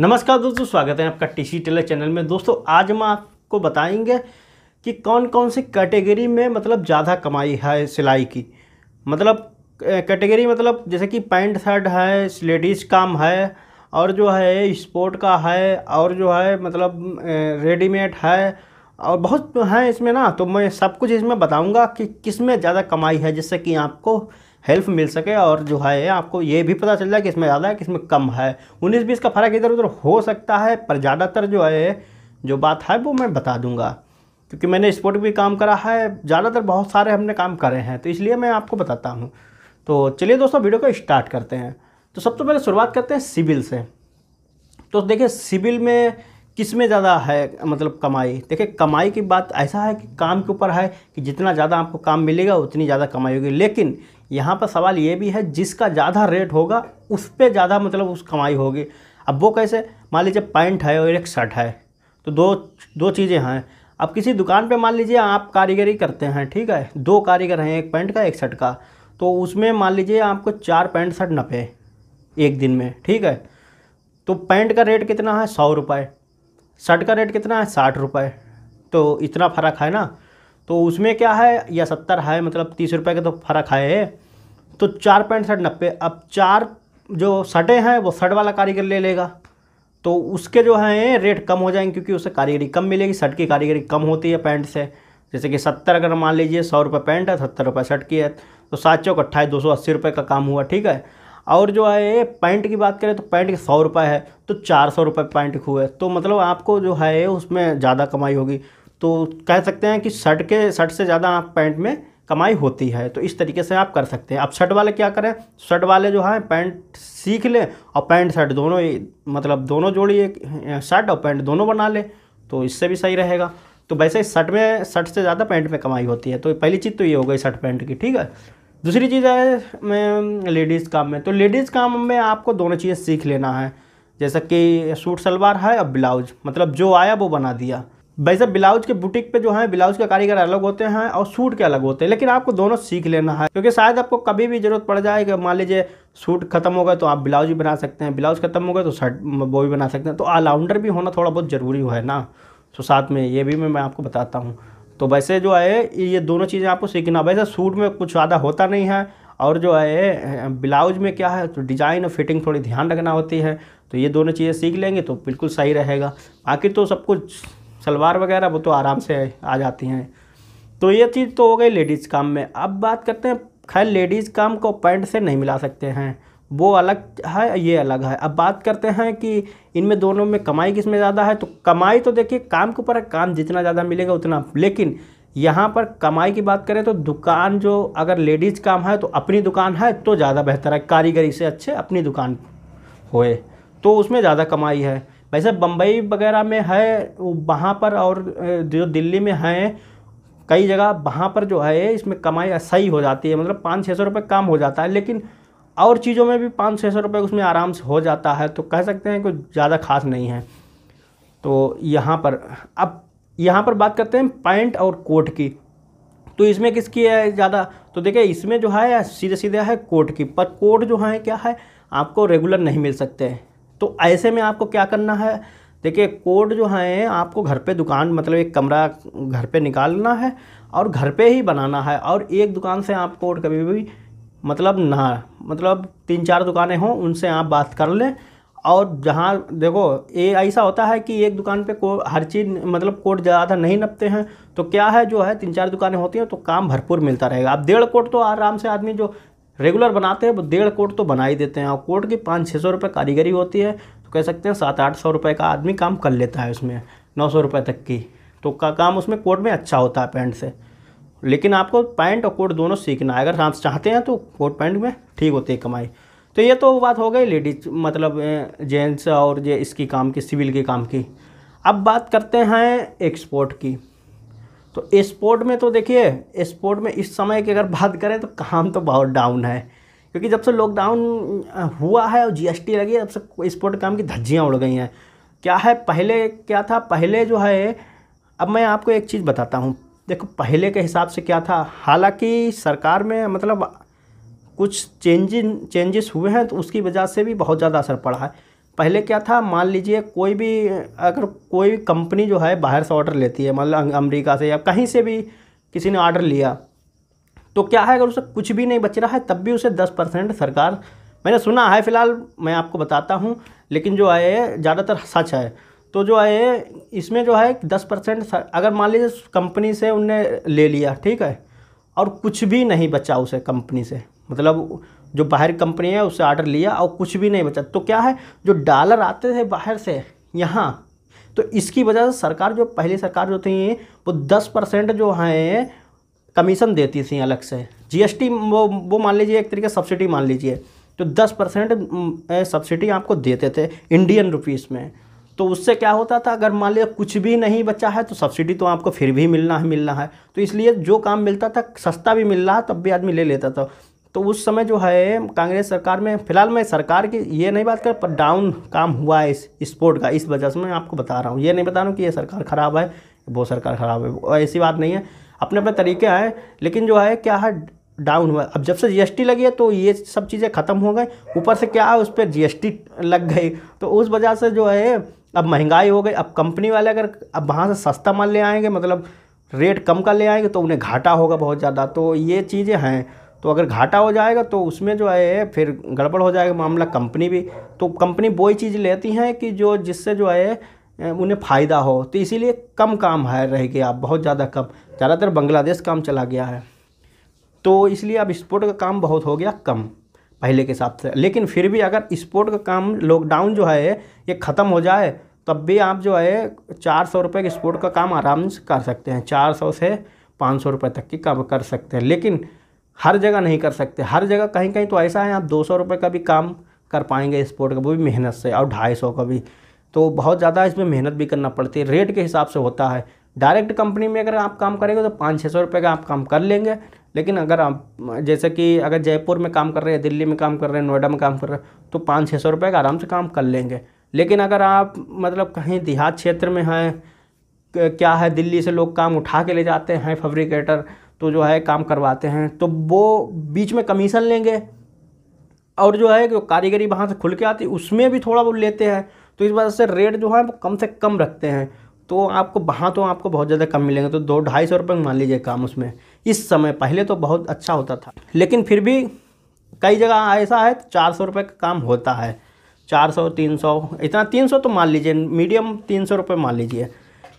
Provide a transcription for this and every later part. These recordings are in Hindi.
नमस्कार दोस्तों स्वागत है आपका टी सी टेलर चैनल में दोस्तों आज हम आपको बताएंगे कि कौन कौन से कैटेगरी में मतलब ज़्यादा कमाई है सिलाई की मतलब कैटेगरी मतलब जैसे कि पैंट शर्ट है लेडीज़ काम है और जो है स्पोर्ट का है और जो है मतलब रेडीमेड है और बहुत हैं इसमें ना तो मैं सब कुछ इसमें बताऊंगा कि किस में ज़्यादा कमाई है जिससे कि आपको हेल्प मिल सके और जो है आपको ये भी पता चल जाए कि इसमें ज़्यादा है इसमें कम है उन्नीस बीस का फ़र्क इधर उधर हो सकता है पर ज़्यादातर जो है जो बात है वो मैं बता दूँगा क्योंकि मैंने स्पोर्ट भी काम करा है ज़्यादातर बहुत सारे हमने काम करे हैं तो इसलिए मैं आपको बताता हूँ तो चलिए दोस्तों वीडियो को स्टार्ट करते हैं तो सबसे तो पहले शुरुआत करते हैं सिविल से तो देखिए सिविल में किस में ज़्यादा है मतलब कमाई देखिए कमाई की बात ऐसा है कि काम के ऊपर है कि जितना ज़्यादा आपको काम मिलेगा उतनी ज़्यादा कमाई होगी लेकिन यहाँ पर सवाल ये भी है जिसका ज़्यादा रेट होगा उस पर ज़्यादा मतलब उस कमाई होगी अब वो कैसे मान लीजिए पैंट है और एक शर्ट है तो दो दो चीज़ें हैं अब किसी दुकान पर मान लीजिए आप कारीगरी करते हैं ठीक है दो कारीगर हैं एक पैंट का एक शर्ट का तो उसमें मान लीजिए आपको चार पैंट शर्ट नपे एक दिन में ठीक है तो पैंट का रेट कितना है सौ रुपये शर्ट का रेट कितना है साठ रुपये तो इतना फ़र्क है ना तो उसमें क्या है या सत्तर है मतलब तीस रुपये का तो फ़र्क है तो चार पैंट शर्ट नब्बे अब चार जो शर्टें हैं वो शर्ट वाला कारीगर ले लेगा तो उसके जो हैं रेट कम हो जाएंगे क्योंकि उससे कारीगरी कम मिलेगी शर्ट की कारीगरी कम होती है पैंट से जैसे कि सत्तर अगर मान लीजिए सौ रुपये पैंट है सत्तर रुपये शर्ट की है तो सात चौक अट्ठाईस दो सौ अस्सी रुपये का काम हुआ ठीक है और जो है पैंट की बात करें तो पैंट के सौ रुपये है तो चार सौ रुपये पैंट हुए तो मतलब आपको जो है उसमें ज़्यादा कमाई होगी तो कह सकते हैं कि शर्ट के शर्ट से ज़्यादा आप पैंट में कमाई होती है तो इस तरीके से आप कर सकते हैं अब शर्ट वाले क्या करें शर्ट वाले जो है पैंट सीख लें और पैंट शर्ट दोनों मतलब दोनों जोड़ी एक शर्ट और पैंट दोनों बना लें तो इससे भी सही रहेगा तो वैसे शर्ट में शर्ट से ज़्यादा पैंट में कमाई होती है तो पहली चीज़ तो ये हो गई शर्ट पैंट की ठीक है दूसरी चीज़ है मैं लेडीज़ काम में तो लेडीज़ काम में आपको दोनों चीज़ें सीख लेना है जैसा कि सूट सलवार है और ब्लाउज मतलब जो आया वो बना दिया वैसे ब्लाउज के बुटीक पे जो है ब्लाउज के कारीगर अलग होते हैं और सूट के अलग होते हैं लेकिन आपको दोनों सीख लेना है क्योंकि शायद आपको कभी भी जरूरत पड़ जाए कि मान लीजिए सूट खत्म हो गए तो आप ब्लाउज भी बना सकते हैं ब्लाउज खत्म हो गए तो शर्ट वो भी बना सकते हैं तो ऑलराउंडर भी होना थोड़ा बहुत ज़रूरी है ना तो साथ में ये भी मैं आपको बताता हूँ तो वैसे जो है ये दोनों चीज़ें आपको सीखना वैसे सूट में कुछ ज़्यादा होता नहीं है और जो है ब्लाउज में क्या है तो डिज़ाइन और फिटिंग थोड़ी ध्यान रखना होती है तो ये दोनों चीज़ें सीख लेंगे तो बिल्कुल सही रहेगा बाकी तो सब कुछ सलवार वगैरह वो तो आराम से आ जाती हैं तो ये चीज़ तो हो गई लेडीज़ काम में अब बात करते हैं खैर लेडीज़ काम को पैंट से नहीं मिला सकते हैं वो अलग है ये अलग है अब बात करते हैं कि इनमें दोनों में कमाई किस में ज़्यादा है तो कमाई तो देखिए काम के ऊपर काम जितना ज़्यादा मिलेगा उतना लेकिन यहाँ पर कमाई की बात करें तो दुकान जो अगर लेडीज़ काम है तो अपनी दुकान है तो ज़्यादा बेहतर है कारीगरी से अच्छे अपनी दुकान होए तो उसमें ज़्यादा कमाई है वैसे बम्बई वगैरह में है वहाँ पर और जो दिल्ली में हैं कई जगह वहाँ पर जो है इसमें कमाई सही हो जाती है मतलब पाँच छः सौ रुपये काम हो जाता है लेकिन और चीज़ों में भी पाँच छः सौ रुपये उसमें आराम से हो जाता है तो कह सकते हैं कुछ ज़्यादा खास नहीं है तो यहाँ पर अब यहाँ पर बात करते हैं पैंट और कोट की तो इसमें किसकी है ज़्यादा तो देखिए इसमें जो है सीधे सीधे है कोट की पर कोट जो है क्या है आपको रेगुलर नहीं मिल सकते हैं तो ऐसे में आपको क्या करना है देखिए कोट जो है आपको घर पे दुकान मतलब एक कमरा घर पे निकालना है और घर पे ही बनाना है और एक दुकान से आप कोट कभी भी मतलब ना मतलब तीन चार दुकानें हों उनसे आप बात कर लें और जहाँ देखो ये ऐसा होता है कि एक दुकान पे को हर चीज़ मतलब कोट ज़्यादा नहीं नपते हैं तो क्या है जो है तीन चार दुकानें होती हैं तो काम भरपूर मिलता रहेगा आप डेढ़ कोट तो आराम से आदमी जो रेगुलर बनाते हैं वो डेढ़ कोट तो बना ही देते हैं और कोट की पाँच छः सौ रुपये कारीगरी होती है तो कह सकते हैं सात आठ सौ रुपये का आदमी काम कर लेता है उसमें नौ सौ रुपये तक की तो का काम उसमें कोट में अच्छा होता है पैंट से लेकिन आपको पैंट और कोट दोनों सीखना है अगर आप चाहते हैं तो कोट पैंट में ठीक होती है कमाई तो ये तो बात हो गई लेडीज मतलब जेंट्स और जे इसकी काम की सिविल के काम की अब बात करते हैं एक्सपोर्ट की तो एक्सपोर्ट में तो देखिए एक्सपोर्ट में इस समय की अगर बात करें तो काम तो बहुत डाउन है क्योंकि जब से लॉकडाउन हुआ है और जीएसटी लगी है तब से एक्सपोर्ट काम की धज्जियाँ उड़ गई हैं क्या है पहले क्या था पहले जो है अब मैं आपको एक चीज़ बताता हूँ देखो पहले के हिसाब से क्या था हालांकि सरकार में मतलब कुछ चेंजिंग चेंजेस हुए हैं तो उसकी वजह से भी बहुत ज़्यादा असर पड़ा है पहले क्या था मान लीजिए कोई भी अगर कोई भी कंपनी जो है बाहर से ऑर्डर लेती है मतलब अमेरिका से या कहीं से भी किसी ने ऑर्डर लिया तो क्या है अगर उसे कुछ भी नहीं बच रहा है तब भी उसे दस परसेंट सरकार मैंने सुना है फ़िलहाल मैं आपको बताता हूँ लेकिन जो है ज़्यादातर सच है तो जो है इसमें जो है दस परसेंट अगर मान लीजिए कंपनी से उनने ले लिया ठीक है और कुछ भी नहीं बचा उसे कंपनी से मतलब जो बाहर कंपनी है उससे ऑर्डर लिया और कुछ भी नहीं बचा तो क्या है जो डॉलर आते थे बाहर से यहाँ तो इसकी वजह से सरकार जो पहली सरकार जो थी वो दस परसेंट जो हैं कमीशन देती थी अलग से जीएसटी वो वो मान लीजिए एक तरीके सब्सिडी मान लीजिए तो दस परसेंट सब्सिडी आपको देते थे इंडियन रुपीज़ में तो उससे क्या होता था अगर मान लिया कुछ भी नहीं बचा है तो सब्सिडी तो आपको फिर भी मिलना है मिलना है तो इसलिए जो काम मिलता था सस्ता भी मिल रहा तब भी आदमी ले लेता था तो उस समय जो है कांग्रेस सरकार में फिलहाल मैं सरकार की ये नहीं बात कर पर डाउन काम हुआ है इस स्पोर्ट का इस वजह से मैं आपको बता रहा हूँ ये नहीं बता रहा हूँ कि ये सरकार ख़राब है वो सरकार ख़राब है वो ऐसी बात नहीं है अपने अपने तरीके हैं लेकिन जो है क्या है डाउन हुआ अब जब से जीएसटी लगी है तो ये सब चीज़ें ख़त्म हो गए ऊपर से क्या है उस पर जीएसटी लग गई तो उस वजह से जो है अब महंगाई हो गई अब कंपनी वाले अगर अब वहाँ से सस्ता माल ले आएंगे मतलब रेट कम का ले आएंगे तो उन्हें घाटा होगा बहुत ज़्यादा तो ये चीज़ें हैं तो अगर घाटा हो जाएगा तो उसमें जो है फिर गड़बड़ हो जाएगा मामला कंपनी भी तो कंपनी वही चीज़ लेती हैं कि जो जिससे जो है उन्हें फ़ायदा हो तो इसीलिए कम काम है रह गया बहुत ज़्यादा कम ज़्यादातर बांग्लादेश काम चला गया है तो इसलिए अब एक्सपोर्ट का काम बहुत हो गया कम पहले के हिसाब से लेकिन फिर भी अगर स्पोर्ट का काम लॉकडाउन जो है ये ख़त्म हो जाए तब भी आप जो है चार सौ रुपये के स्पोर्ट का काम आराम से कर सकते हैं चार सौ से पाँच सौ रुपये तक की काम कर सकते हैं लेकिन हर जगह नहीं कर सकते हर जगह कहीं कहीं तो ऐसा है आप दो सौ रुपये का भी काम कर पाएंगे स्पोर्ट का वो भी मेहनत से और ढाई सौ का भी तो बहुत ज़्यादा इसमें मेहनत भी करना पड़ती है रेट के हिसाब से होता है डायरेक्ट कंपनी में अगर आप काम करेंगे तो पाँच छः सौ रुपये का आप काम कर लेंगे लेकिन अगर आप जैसे कि अगर जयपुर में काम कर रहे हैं दिल्ली में काम कर रहे हैं नोएडा में काम कर रहे हैं तो पाँच छः सौ रुपये का आराम से काम कर लेंगे लेकिन अगर आप मतलब कहीं देहात क्षेत्र में हैं क्या है दिल्ली से लोग काम उठा के ले जाते हैं फेब्रिकेटर तो जो है काम करवाते हैं तो वो बीच में कमीशन लेंगे और जो है कारीगरी वहाँ से खुल के आती उसमें भी थोड़ा वो लेते हैं तो इस वजह से रेट जो है वो कम से कम रखते हैं तो आपको वहाँ तो आपको बहुत ज़्यादा कम मिलेंगे तो दो ढाई सौ रुपये मान लीजिए काम उसमें इस समय पहले तो बहुत अच्छा होता था लेकिन फिर भी कई जगह ऐसा है तो चार सौ रुपये का काम होता है चार सौ तीन सौ इतना तीन सौ तो मान लीजिए मीडियम तीन सौ रुपये मान लीजिए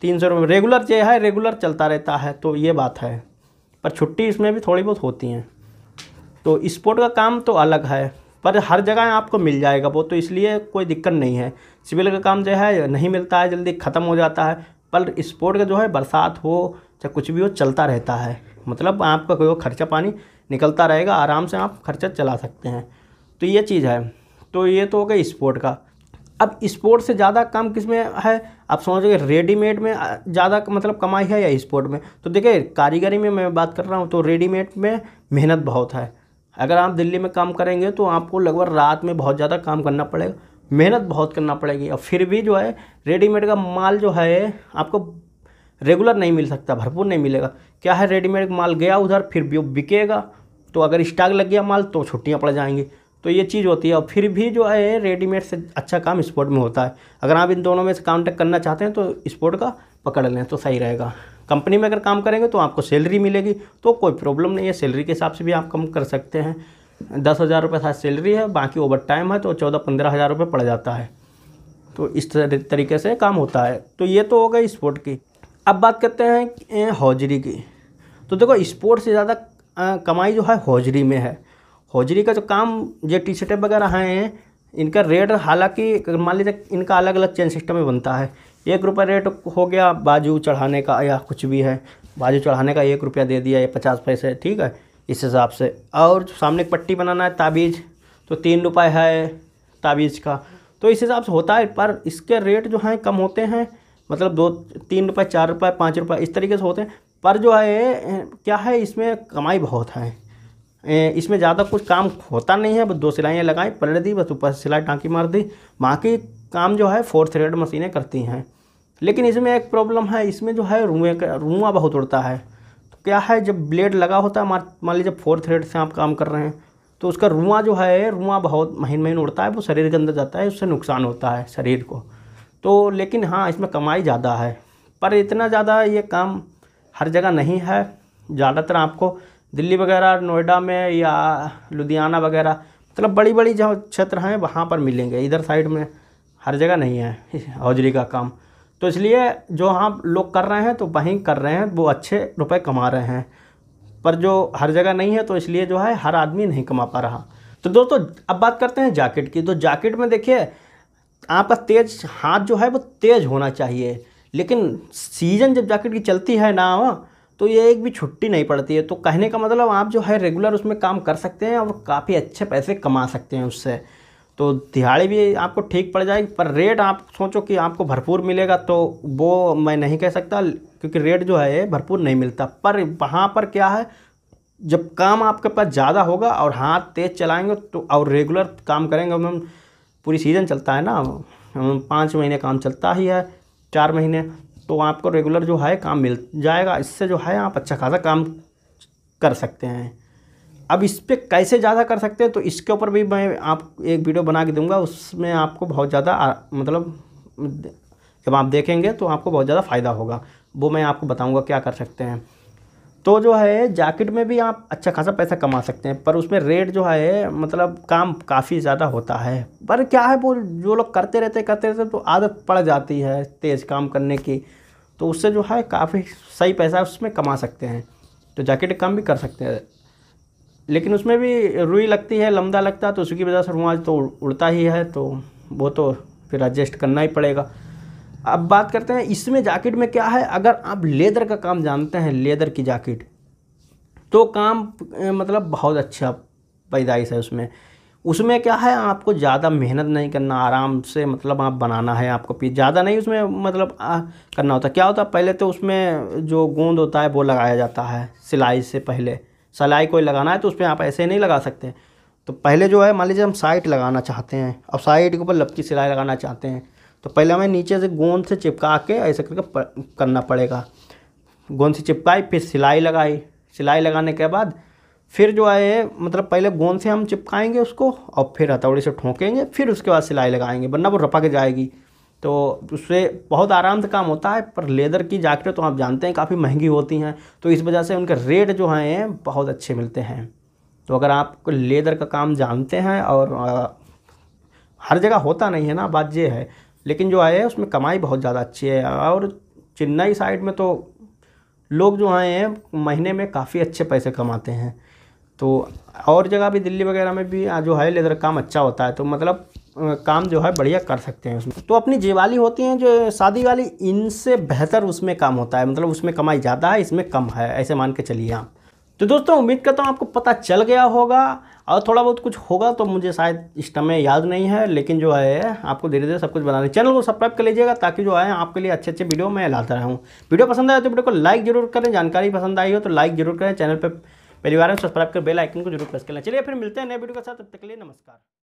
तीन सौ रुपये रेगुलर जो है रेगुलर चलता रहता है तो ये बात है पर छुट्टी इसमें भी थोड़ी बहुत होती हैं तो स्पोर्ट का काम तो अलग है पर हर जगह आपको मिल जाएगा वो तो इसलिए कोई दिक्कत नहीं है सिविल का काम जो है नहीं मिलता है जल्दी ख़त्म हो जाता है पर स्पोर्ट का जो है बरसात हो चाहे कुछ भी हो चलता रहता है मतलब आपका कोई खर्चा पानी निकलता रहेगा आराम से आप खर्चा चला सकते हैं तो ये चीज़ है तो ये तो हो गया स्पोर्ट का अब स्पोर्ट से ज़्यादा काम किस में है आप समझोगे रेडीमेड में ज़्यादा मतलब कमाई है या स्पोर्ट में तो देखिए कारीगरी में मैं बात कर रहा हूँ तो रेडीमेड में मेहनत बहुत है अगर आप दिल्ली में काम करेंगे तो आपको लगभग रात में बहुत ज़्यादा काम करना पड़ेगा मेहनत बहुत करना पड़ेगी और फिर भी जो है रेडीमेड का माल जो है आपको रेगुलर नहीं मिल सकता भरपूर नहीं मिलेगा क्या है रेडीमेड माल गया उधर फिर भी बिकेगा तो अगर स्टॉक लग गया माल तो छुट्टियाँ पड़ जाएंगी तो ये चीज़ होती है और फिर भी जो है रेडीमेड से अच्छा काम स्पोर्ट में होता है अगर आप इन दोनों में से कॉन्टैक्ट करना चाहते हैं तो स्पोर्ट का पकड़ लें तो सही रहेगा कंपनी में अगर काम करेंगे तो आपको सैलरी मिलेगी तो कोई प्रॉब्लम नहीं है सैलरी के हिसाब से भी आप कम कर सकते हैं दस हज़ार रुपये था सैलरी है बाकी ओवर टाइम है तो चौदह पंद्रह हज़ार रुपये पड़ जाता है तो इस तरीके से काम होता है तो ये तो हो गई स्पोर्ट की अब बात करते हैं हौजरी की तो देखो स्पोर्ट से ज़्यादा कमाई जो है हौजरी में है हौजरी का जो काम ये टी शर्टें वगैरह हैं इनका रेट हालांकि मान लीजिए इनका अलग अलग चेन सिस्टम में बनता है एक रुपया रेट हो गया बाजू चढ़ाने का या कुछ भी है बाजू चढ़ाने का एक रुपया दे दिया या पचास पैसे ठीक है इस हिसाब से और सामने पट्टी बनाना है ताबीज़ तो तीन रुपये है ताबीज़ का तो इस हिसाब से होता है पर इसके रेट जो हैं कम होते हैं मतलब दो तीन रुपये चार रुपये पाँच रुपये इस तरीके से होते हैं पर जो है क्या है इसमें कमाई बहुत है इसमें ज़्यादा कुछ काम होता नहीं है बस दो सिलाइयाँ लगाएं पलट दी बस ऊपर सिलाई टाँकी मार दी बाकी काम जो है फोर थ्रेड मशीनें करती हैं लेकिन इसमें एक प्रॉब्लम है इसमें जो है रुएँ रुआ बहुत उड़ता है तो क्या है जब ब्लेड लगा होता है मान लीजिए फोर थ्रेड से आप काम कर रहे हैं तो उसका रुआ जो है रुआ बहुत महीन महीन उड़ता है वो शरीर के अंदर जाता है उससे नुकसान होता है शरीर को तो लेकिन हाँ इसमें कमाई ज़्यादा है पर इतना ज़्यादा ये काम हर जगह नहीं है ज़्यादातर आपको दिल्ली वगैरह नोएडा में या लुधियाना वगैरह मतलब बड़ी बड़ी जहाँ क्षेत्र हैं वहाँ पर मिलेंगे इधर साइड में हर जगह नहीं है हौजरी का काम तो इसलिए जो हम हाँ लोग कर रहे हैं तो वहीं कर रहे हैं वो अच्छे रुपए कमा रहे हैं पर जो हर जगह नहीं है तो इसलिए जो है हर आदमी नहीं कमा पा रहा तो दोस्तों अब बात करते हैं जैकेट की तो जैकेट में देखिए आपका तेज हाथ जो है वो तेज़ होना चाहिए लेकिन सीज़न जब जैकेट की चलती है ना वहाँ तो ये एक भी छुट्टी नहीं पड़ती है तो कहने का मतलब आप जो है रेगुलर उसमें काम कर सकते हैं और काफ़ी अच्छे पैसे कमा सकते हैं उससे तो दिहाड़ी भी आपको ठीक पड़ जाएगी पर रेट आप सोचो कि आपको भरपूर मिलेगा तो वो मैं नहीं कह सकता क्योंकि रेट जो है भरपूर नहीं मिलता पर वहाँ पर क्या है जब काम आपके पास ज़्यादा होगा और हाथ तेज़ चलाएंगे तो और रेगुलर काम करेंगे मैम पूरी सीज़न चलता है ना पाँच महीने काम चलता ही है चार महीने तो आपको रेगुलर जो है काम मिल जाएगा इससे जो है आप अच्छा खासा काम कर सकते हैं अब इस पर कैसे ज़्यादा कर सकते हैं तो इसके ऊपर भी मैं आप एक वीडियो बना के दूंगा उसमें आपको बहुत ज़्यादा मतलब जब आप देखेंगे तो आपको बहुत ज़्यादा फ़ायदा होगा वो मैं आपको बताऊँगा क्या कर सकते हैं तो जो है जैकेट में भी आप अच्छा खासा पैसा कमा सकते हैं पर उसमें रेट जो है मतलब काम काफ़ी ज़्यादा होता है पर क्या है वो जो लोग करते रहते करते रहते तो आदत पड़ जाती है तेज़ काम करने की तो उससे जो है काफ़ी सही पैसा उसमें कमा सकते हैं तो जैकेट काम भी कर सकते हैं लेकिन उसमें भी रुई लगती है लमदा लगता है तो उसकी वजह से रुमाल तो उड़ता ही है तो वो तो फिर एडजस्ट करना ही पड़ेगा अब बात करते हैं इसमें जैकेट में क्या है अगर आप लेदर का काम जानते हैं लेदर की जैकेट तो काम मतलब बहुत अच्छा पैदाइश है उसमें उसमें क्या है आपको ज़्यादा मेहनत नहीं करना आराम से मतलब आप बनाना है आपको पी ज़्यादा नहीं उसमें मतलब आ, करना होता क्या होता पहले तो उसमें जो गोंद होता है वो लगाया जाता है सिलाई से पहले सलाई कोई लगाना है तो उस पर आप ऐसे नहीं लगा सकते तो पहले जो है मान लीजिए हम साइट लगाना चाहते हैं अब साइट के ऊपर लपकी सिलाई लगाना चाहते हैं तो पहले हमें नीचे से गोंद से चिपका के ऐसे करके करना पड़ेगा गोंद से चिपकाई फिर सिलाई लगाई सिलाई लगाने के बाद फिर जो है मतलब पहले गोंद से हम चिपकाएंगे उसको और फिर हथौड़ी से ठोकेंगे फिर उसके बाद सिलाई लगाएंगे वरना वो रपक जाएगी तो उससे बहुत आराम से काम होता है पर लेदर की जैकेट तो आप जानते हैं काफ़ी महंगी होती हैं तो इस वजह से उनके रेट जो हैं बहुत अच्छे मिलते हैं तो अगर आप लेदर का काम जानते हैं और आ, हर जगह होता नहीं है ना बात ये है लेकिन जो है उसमें कमाई बहुत ज़्यादा अच्छी है और चेन्नई साइड में तो लोग जो हैं महीने में काफ़ी अच्छे पैसे कमाते हैं तो और जगह भी दिल्ली वगैरह में भी जो है लेदर काम अच्छा होता है तो मतलब काम जो है बढ़िया कर सकते हैं उसमें तो अपनी जीवाली होती हैं जो शादी वाली इनसे बेहतर उसमें काम होता है मतलब उसमें कमाई ज़्यादा है इसमें कम है ऐसे मान के चलिए आप तो दोस्तों उम्मीद करता हूँ आपको पता चल गया होगा और थोड़ा बहुत कुछ होगा तो मुझे शायद इस समय याद नहीं है लेकिन जो है आपको धीरे धीरे सब कुछ बनाना चैनल को सब्सक्राइब कर लीजिएगा ताकि जो है आपके लिए अच्छे अच्छे वीडियो मैं लाता रहूँ वीडियो पसंद आया तो वीडियो को लाइक जरूर करें जानकारी पसंद आई हो तो लाइक जरूर करें चैनल पर परिवार में सब्सक्राइब कर बेल आइकन को जरूर प्रेस कर लें चलिए फिर मिलते हैं नए वीडियो के साथ तब तक के लिए नमस्कार